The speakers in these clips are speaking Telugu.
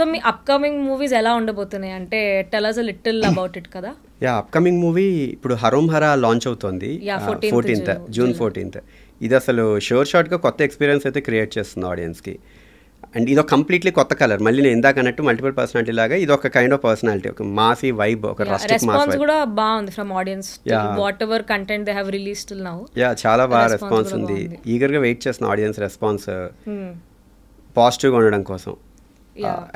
సో మీ అప్కమింగ్ మూవీస్ ఎలా ఉండబోతున్నాయి అంటే tell us little about it కదా యా అప్కమింగ్ మూవీ ఇప్పుడు హరోం హరా లాంచ్ అవుతుంది ఫోర్టీన్త్ జూన్ ఫోర్టీన్త్ ఇది అసలు షోర్ షార్ట్గా కొత్త ఎక్స్పీరియన్స్ అయితే క్రియేట్ చేస్తుంది ఆడియన్స్కి అండ్ ఇది ఒక కంప్లీట్లీ కొత్త కలర్ మళ్ళీ నేను ఇందాక అన్నట్టు మల్టిపుల్ పర్సనాలిటీ లాగా ఇది ఒక కైండ్ ఆఫ్ పర్సనాలిటీ ఒక మాసి వైబ్ ఒక రస్టిక్ మాస్ కూడా బాగుంది from audience whatever content they have release till now yeah చాలా బాగా రెస్పాన్స్ ఉంది ఈగర్ hmm. గా వెయిట్ చేస్తున్న ఆడియన్స్ రెస్పాన్స్ పాజిటివ్గా ఉండడం కోసం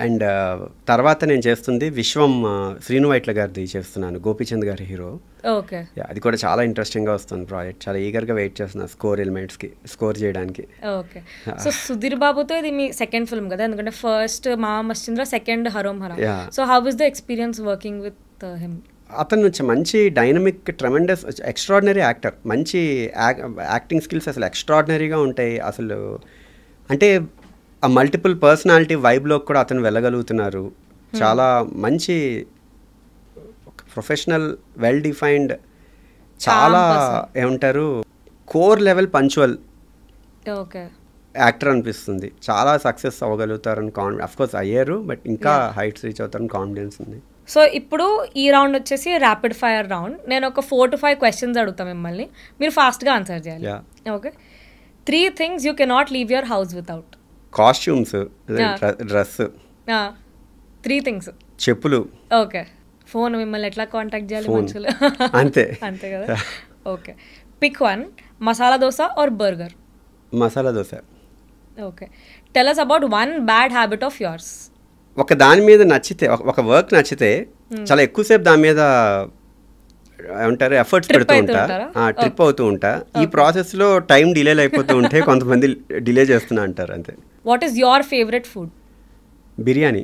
అండ్ uh, uh, తర్వాత నేను చేస్తుంది విశ్వం uh, శ్రీను వైట్ల గారిది చేస్తున్నాను గోపీచంద్ గారి హీరో ఓకే అది కూడా చాలా ఇంట్రెస్టింగ్ గా వస్తుంది ప్రాజెక్ట్ చాలా ఈగర్ గా వెయిట్ చేస్తున్నా స్కోర్ ఎలిమెంట్స్ కి స్కోర్ చేయడానికి ఓకే సో సుధీర్ బాబుతో ఇది మీ సెకండ్ ఫిల్మ్ కదా ఎందుకంటే first Maama Mascheendra second Harom Hara so how is the experience working with him అతను మంచి డైనమిక్ ట్రమెండస్ ఎక్స్ట్రాడినరీ యాక్టర్ మంచి యాక్టింగ్ స్కిల్స్ అసలు ఎక్స్ట్రాడినరీగా ఉంటాయి అసలు అంటే ఆ మల్టిపుల్ పర్సనాలిటీ వైబ్లోకి కూడా అతను వెళ్ళగలుగుతున్నారు hmm. చాలా మంచి ప్రొఫెషనల్ వెల్ డిఫైన్డ్ చాలా ఏమంటారు కోర్ లెవెల్ పంచువల్ యాక్టర్ అనిపిస్తుంది చాలా సక్సెస్ అవ్వగలుగుతారని కాన్ఫిడెన్స్ అఫ్కోర్స్ అయ్యారు బట్ ఇంకా హైట్స్ రీచ్ అవుతారని కాన్ఫిడెన్స్ ఉంది సో ఇప్పుడు ఈ రౌండ్ వచ్చేసి ర్యాపిడ్ ఫైర్ రౌండ్ నేను ఒక ఫోర్ టు ఫైవ్ క్వశ్చన్స్ అడుగుతాను మిమ్మల్ని మీరు ఫాస్ట్గా ఆన్సర్ చేయాలి okay three things you cannot leave your house without costumes dress three things చెప్పులు ఓకే ఫోన్ మిమ్మల్ని ఎట్లా కాంటాక్ట్ చేయాలి మనుషులు అంతే అంతే కదా okay pick one masala dosa or burger masala dosa okay tell us about one bad habit of yours ఒక దాని మీద నచ్చితే ఒక వర్క్ నచ్చితే hmm. చాలా ఎక్కువసేపు దాని మీద ఏమంటారు ఎఫర్ట్స్ పెడుతూ ఉంటా ట్రిప్ oh. అవుతూ ఉంటా ఈ ప్రాసెస్లో టైం డిలే అయిపోతూ ఉంటే కొంతమంది డిలే చేస్తున్నా అంటారు అంతే what is your favourite food biryani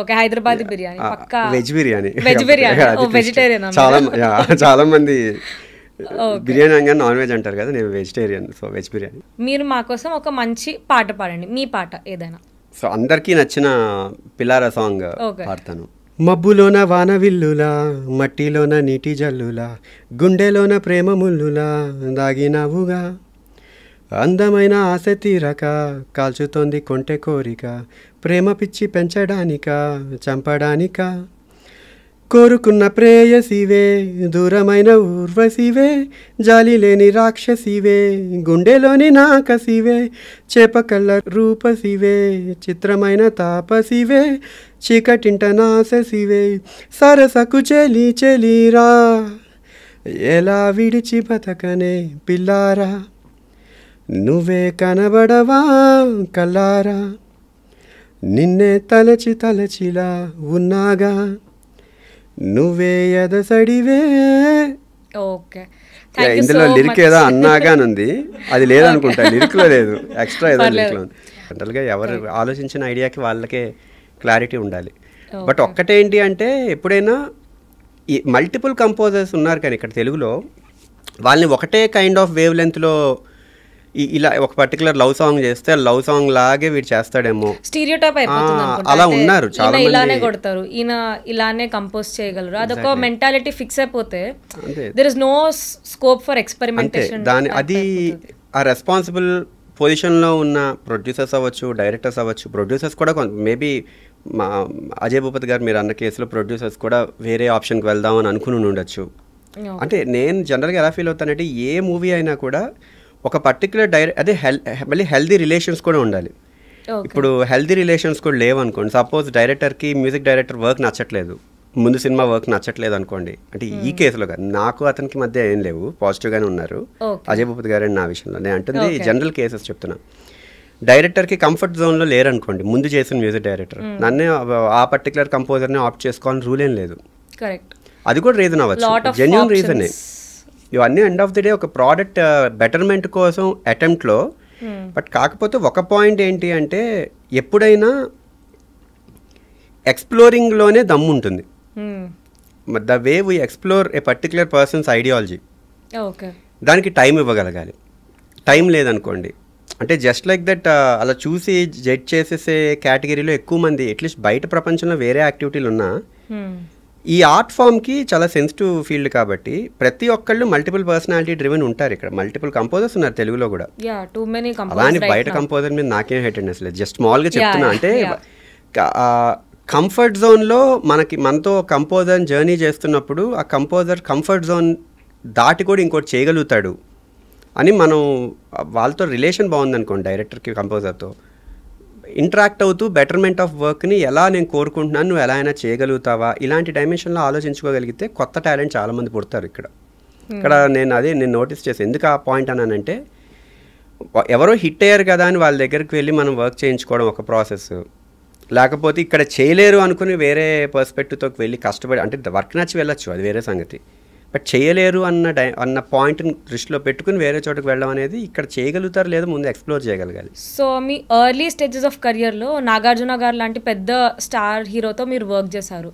okay Hyderabad biryani పక్కా veg biryani veg biryani vegetarian oh, చాలా చాలా మంది బిర్యానీ అనగా నాన్ వెజ్ అంటారు కదా నేను వెజిటేరియన్ సో వెజ్ బిర్యానీ మీరు మా కోసం ఒక మంచి పాట పాడండి మీ పాట ఏదైనా సో అందరికీ నచ్చిన పిల్లార సాంగ్ పాడతాను మబ్బులోన వానవిల్లులా మట్టిలోన నీటి జల్లులా గుండెలోన ప్రేమ ముల్లులా దాగినావుగా అందమైన ఆశ తీరక కాల్చుతోంది కొంటె కోరిక ప్రేమ పిచ్చి పెంచడానిక చంపడానిక కోరుకున్న ప్రేయసివే దూరమైన ఊర్వశివే జాలి లేని రాక్షసివే గుండెలోని నాకసివే చేపకళ్ళ రూపసివే చిత్రమైన తాపసివే చీకటింట నాశివే సరసకు చెలి చెలిరా ఎలా విడిచి బతకనే పిల్లారా నువ్వే కనబడవా కల్లారా నిన్నే తలచి తలచిలా ఉన్నాగా నువ్వే ఎదసడివే ఓకే ఇందులో లిరిక్ ఏదో అన్నాగాని ఉంది అది లేదనుకుంటా లో లేదు ఎక్స్ట్రా ఏదో లిరిక్లో ఉంది జనరల్గా ఎవరు ఆలోచించిన ఐడియాకి వాళ్ళకే క్లారిటీ ఉండాలి బట్ ఒక్కటేంటి అంటే ఎప్పుడైనా మల్టిపుల్ కంపోజర్స్ ఉన్నారు కానీ ఇక్కడ తెలుగులో వాళ్ళని ఒకటే కైండ్ ఆఫ్ వేవ్ లెంత్లో ఇలా ఒక పర్టికులర్ లవ్ సాంగ్ చేస్తే లవ్ సాంగ్ లాగే వీడు చేస్తాడేమో స్టీరియోటైప్ అలా ఉన్నారు చాలా ఇలానే కొడతారు ఈయన ఇలానే కంపోజ్ చేయగలరు అదొక మెంటాలిటీ ఫిక్స్ అయిపోతే there is no scope for experimentation దాని అది ఆ రెస్పాన్సిబుల్ పొజిషన్లో ఉన్న ప్రొడ్యూసర్స్ అవ్వచ్చు డైరెక్టర్స్ అవ్వచ్చు ప్రొడ్యూసర్స్ కూడా మేబీ మా అజయ్ భూపతి గారు మీరు అన్న కేసులో ప్రొడ్యూసర్స్ కూడా వేరే ఆప్షన్కి వెళ్దామని అనుకుని ఉండొచ్చు అంటే నేను జనరల్గా ఎలా ఫీల్ అవుతానంటే ఏ మూవీ అయినా కూడా ఒక పర్టికులర్ డైరె అదే హెల్ మళ్ళీ హెల్దీ రిలేషన్స్ కూడా ఉండాలి ఇప్పుడు హెల్దీ రిలేషన్స్ కూడా లేవనుకోండి సపోజ్ డైరెక్టర్కి మ్యూజిక్ డైరెక్టర్ వర్క్ నచ్చట్లేదు ముందు సినిమా వర్క్ నచ్చట్లేదు అనుకోండి అంటే ఈ కేసులో hmm. కాదు నాకు అతనికి మధ్య ఏం లేవు పాజిటివ్గానే ఉన్నారు అజయ్ భూపతి గారు నా విషయంలో నేను అంటుంది జనరల్ కేసెస్ చెప్తున్నా డైరెక్టర్కి కంఫర్ట్ జోన్లో లేరనుకోండి ముందు చేసిన మ్యూజిక్ డైరెక్టర్ hmm. నన్నే ఆ పర్టికులర్ కంపోజర్ని ఆప్ట్ చేసుకోవాలని రూల్ ఏం లేదు కరెక్ట్ అది కూడా రీజన్ అవ్వచ్చు జెన్యున్ రీజనే ఇవన్నీ ఎండ్ ఆఫ్ ది డే ఒక ప్రోడక్ట్ బెటర్మెంట్ uh, కోసం అటెంప్ట్లో బట్ hmm. కాకపోతే ఒక పాయింట్ ఏంటి అంటే ఎప్పుడైనా ఎక్స్ప్లోరింగ్లోనే దమ్ ఉంటుంది the way we explore a particular persons ideology దానికి టైం ఇవ్వగలగాలి టైం లేదనుకోండి అంటే జస్ట్ లైక్ దట్ అలా చూసి జడ్జ్ చేసేసే కేటగిరీలో ఎక్కువ మంది అట్లీస్ట్ బయట ప్రపంచంలో వేరే యాక్టివిటీలు ఉన్నా hmm. ఈ ఆర్ట్ ఫామ్కి చాలా సెన్సిటివ్ ఫీల్డ్ కాబట్టి ప్రతి ఒక్కళ్ళు మల్టిపుల్ పర్సనాలిటీ డ్రివెన్ ఉంటారు ఇక్కడ మల్టిపుల్ కంపోజర్స్ ఉన్నారు తెలుగులో కూడా అలానే బయట కంపోజర్ మీద నాకేం హెట్ అండి అసలు జస్ట్ స్మాల్గా చెప్తున్నా అంటే కంఫర్ట్ జోన్లో మనకి మనతో కంపోజర్ జర్నీ చేస్తున్నప్పుడు ఆ కంపోజర్ కంఫర్ట్ జోన్ దాటి కూడా ఇంకోటి చేయగలుగుతాడు అని మనం వాళ్ళతో రిలేషన్ బాగుందనుకోండి డైరెక్టర్కి కంపోజర్తో ఇంటరాక్ట్ అవుతూ బెటర్మెంట్ ఆఫ్ వర్క్ని ఎలా నేను కోరుకుంటున్నాను నువ్వు ఎలా అయినా చేయగలుగుతావా ఇలాంటి డైమెన్షన్లో ఆలోచించుకోగలిగితే కొత్త టాలెంట్ చాలామంది పుడతారు ఇక్కడ hmm. ఇక్కడ నేను అదే నేను నోటీస్ చేసి ఎందుకు ఆ పాయింట్ అన్నానంటే ఎవరో హిట్ అయ్యారు కదా అని వాళ్ళ దగ్గరికి వెళ్ళి మనం వర్క్ చేయించుకోవడం ఒక ప్రాసెస్ లేకపోతే ఇక్కడ చేయలేరు అనుకుని వేరే పర్స్పెక్టివ్తో వెళ్ళి కష్టపడి అంటే వర్క్ నచ్చి వెళ్ళొచ్చు అది వేరే సంగతి బట్ చేయలేరు అన్న డై అన్న పాయింట్ని దృష్టిలో పెట్టుకుని వేరే చోటుకు వెళ్ళడం అనేది ఇక్కడ చేయగలుగుతారు లేదా ముందు ఎక్స్ప్లోర్ చేయగలగాలి సో మీ ఎర్లీ స్టేజెస్ ఆఫ్ కెరియర్లో నాగార్జున గారు లాంటి పెద్ద స్టార్ హీరోతో మీరు వర్క్ చేశారు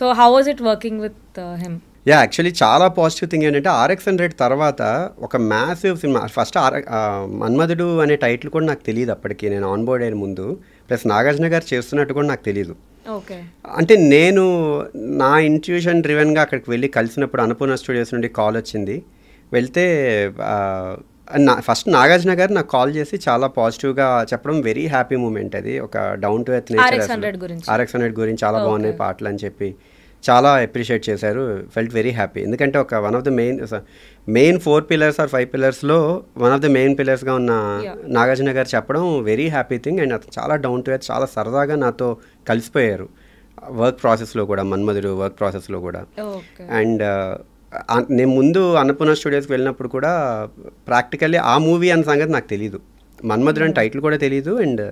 so how was it working with him yeah actually చాలా పాజిటివ్ థింగ్ ఏంటంటే ఆర్ఎక్స్ హండ్రెడ్ తర్వాత ఒక మ్యాసివ్ సినిమా ఫస్ట్ ఆర్ మన్మధుడు అనే టైటిల్ కూడా నాకు తెలియదు అప్పటికి నేను ఆన్ బోర్డ్ అయిన ముందు ప్లస్ నాగార్జున గారు చేస్తున్నట్టు కూడా నాకు తెలియదు అంటే నేను నా ఇంట్యూషన్ డ్రివెన్గా అక్కడికి వెళ్ళి కలిసినప్పుడు అన్నపూర్ణ స్టూడియోస్ నుండి కాల్ వచ్చింది వెళ్తే నా ఫస్ట్ నాగార్జున గారు నాకు కాల్ చేసి చాలా పాజిటివ్గా చెప్పడం వెరీ హ్యాపీ మూమెంట్ అది ఒక down to earth RX hundred గురించి చాలా బాగున్నాయి పాటలు అని చెప్పి చాలా అప్రిషియేట్ చేశారు ఫెల్ట్ వెరీ హ్యాపీ ఎందుకంటే ఒక one of the main main four pillars or five పిల్లర్స్లో వన్ ఆఫ్ ద మెయిన్ పిల్లర్స్గా ఉన్న నాగార్జున గారు చెప్పడం వెరీ హ్యాపీ థింగ్ అండ్ అతను చాలా డౌన్ టు ఎర్త్ చాలా సరదాగా నాతో కలిసిపోయారు వర్క్ ప్రాసెస్లో కూడా మన్మధుడు వర్క్ ప్రాసెస్లో కూడా uh, అండ్ నేను ముందు అన్నపూర్ణ స్టూడియోస్కి వెళ్ళినప్పుడు కూడా ప్రాక్టికల్లీ ఆ మూవీ అన్న సంగతి నాకు తెలియదు మన్మధుడు అని టైటిల్ mm-hmm. కూడా తెలియదు అండ్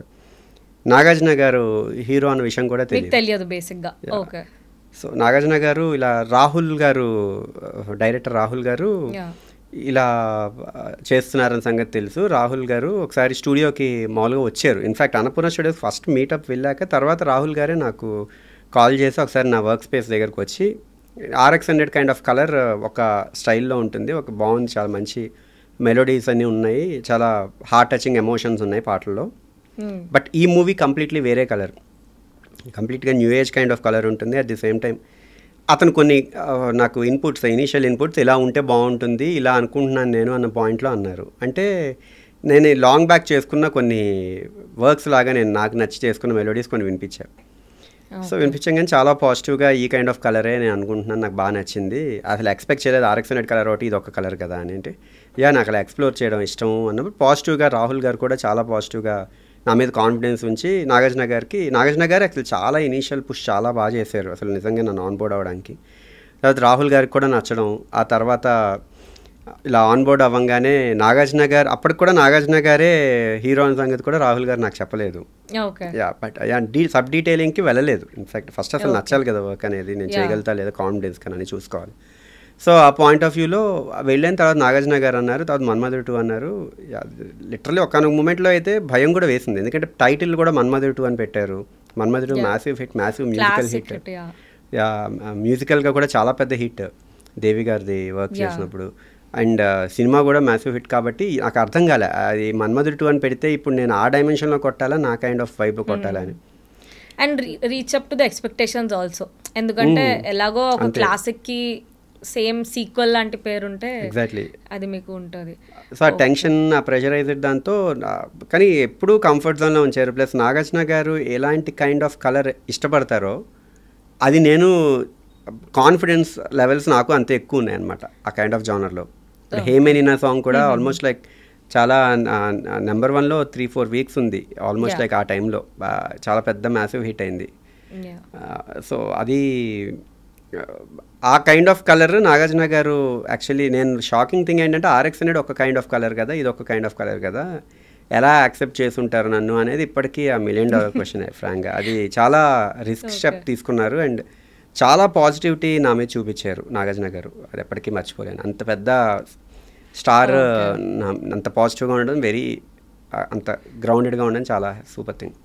నాగార్జున గారు హీరో అన్న విషయం కూడా తెలియదు తెలియదు బేసిక్గా ఓకే సో నాగార్జున గారు ఇలా రాహుల్ గారు డైరెక్టర్ రాహుల్ గారు ఇలా చేస్తున్నారని సంగతి తెలుసు రాహుల్ గారు ఒకసారి స్టూడియోకి మామూలుగా వచ్చారు in fact Annapurna studios first meetup వెళ్ళాక తర్వాత రాహుల్ గారే నాకు కాల్ చేసి ఒకసారి నా వర్క్ స్పేస్ దగ్గరకు వచ్చి RX hundred kind of colour ఒక స్టైల్లో ఉంటుంది ఒక బాగుంది చాలా మంచి మెలోడీస్ అన్నీ ఉన్నాయి చాలా హార్ట్ టచింగ్ ఎమోషన్స్ ఉన్నాయి పాటల్లో బట్ hmm. ఈ మూవీ కంప్లీట్లీ వేరే కలర్ కంప్లీట్గా new age kind of colour ఉంటుంది అట్ ది సేమ్ టైం అతను కొన్ని నాకు ఇన్పుట్స్ ఇనీషియల్ ఇన్పుట్స్ ఇలా ఉంటే బాగుంటుంది ఇలా అనుకుంటున్నాను నేను అన్న పాయింట్లో అన్నారు అంటే నేను లాంగ్ బ్యాక్ చేసుకున్న కొన్ని వర్క్స్ లాగా నేను నాకు నచ్చి చేసుకున్న మెలోడీస్ కొన్ని వినిపించాను సో వినిపించాం కానీ చాలా పాజిటివ్గా ఈ కైండ్ ఆఫ్ కలరే నేను అనుకుంటున్నాను నాకు బాగా నచ్చింది అసలు ఎక్స్పెక్ట్ చేయలేదు ఆర్ఎక్స్ హండ్రెడ్ కలర్ ఒకటి ఇది ఒక కలర్ కదా అని అంటే యా నాకు అలా ఎక్స్ప్లోర్ చేయడం ఇష్టం అన్నప్పుడు పాజిటివ్గా రాహుల్ గారు కూడా చాలా పాజిటివ్గా నా మీద కాన్ఫిడెన్స్ ఉంచి నాగార్జున గారికి నాగార్జున గారు అసలు చాలా ఇనీషియల్ పుష్ చాలా బాగా చేశారు అసలు నిజంగా నన్ను ఆన్ బోర్డ్ అవ్వడానికి తర్వాత రాహుల్ గారికి కూడా నచ్చడం ఆ తర్వాత ఇలా ఆన్ బోర్డ్ అవ్వంగానే నాగార్జున గారు అప్పటికి కూడా నాగార్జున గారే హీరోయిన్ సంగతి కూడా రాహుల్ గారు నాకు చెప్పలేదు యా బట్ డీ సబ్ డీటెయిలింగ్కి వెళ్ళలేదు ఇన్ఫాక్ట్ ఫస్ట్ అసలు నచ్చాలి కదా వర్క్ అనేది నేను చేయగలుగుతా లేదా కాన్ఫిడెన్స్ కానీ చూసుకోవాలి సో ఆ పాయింట్ ఆఫ్ వ్యూలో వెళ్ళిన తర్వాత నాగార్జున గారు అన్నారు తర్వాత మన్మధుడు టూ అన్నారు లిటరలీ ఒకనొక మూమెంట్లో అయితే భయం కూడా వేసింది ఎందుకంటే టైటిల్ కూడా మన్మధుడు టూ అని పెట్టారు Manmadhudu massive hit massive musical hit మ్యూజికల్గా కూడా చాలా పెద్ద హిట్ దేవి గారిది వర్క్ చేసినప్పుడు అండ్ సినిమా కూడా మ్యాసివ్ హిట్ కాబట్టి నాకు అర్థం కాలే అది మన్మధుడు టూ అని పెడితే ఇప్పుడు నేను ఆ డైమెన్షన్లో కొట్టాలా నా కైండ్ ఆఫ్ వైబ్ కొట్టాలని and reach up to the expectations also ఎందుకంటే hmm. ఎలాగో ఒక క్లాసిక్ కి సేమ్ సీక్వల్ లాంటి పేరు ఉంటే ఎగ్జాక్ట్లీ అది మీకు ఉంటుంది సో ఆ టెన్షన్ ఆ అయితే దాంతో కానీ ఎప్పుడూ కంఫర్ట్ జోన్లో ఉంచారు ప్లస్ నాగార్జున గారు ఎలాంటి కైండ్ ఆఫ్ కలర్ ఇష్టపడతారో అది నేను కాన్ఫిడెన్స్ లెవెల్స్ నాకు అంత ఎక్కువ ఉన్నాయి అనమాట ఆ కైండ్ ఆఫ్ జోనర్లో హేమేనినా సాంగ్ కూడా ఆల్మోస్ట్ లైక్ చాలా నెంబర్ వన్లో త్రీ ఫోర్ వీక్స్ ఉంది ఆల్మోస్ట్ లైక్ ఆ టైంలో చాలా పెద్ద మ్యాసివ్ హిట్ అయింది సో అది ఆ కైండ్ ఆఫ్ కలర్ నాగార్జున గారు యాక్చువల్లీ నేను షాకింగ్ థింగ్ ఏంటంటే ఆర్ఎక్స్ అనేది ఒక కైండ్ ఆఫ్ కలర్ కదా ఇది ఒక కైండ్ ఆఫ్ కలర్ కదా ఎలా యాక్సెప్ట్ ఉంటారు నన్ను అనేది ఇప్పటికీ ఆ మిలియన్ డాలర్ క్వశ్చన్ ఫ్రాంక్గా అది చాలా రిస్క్ స్టెప్ తీసుకున్నారు అండ్ చాలా పాజిటివిటీ నా మీద చూపించారు నాగార్జున గారు అది ఎప్పటికీ మర్చిపోలేను అంత పెద్ద స్టార్ అంత పాజిటివ్గా ఉండడం వెరీ అంత గ్రౌండెడ్గా ఉండడం చాలా సూపర్ థింగ్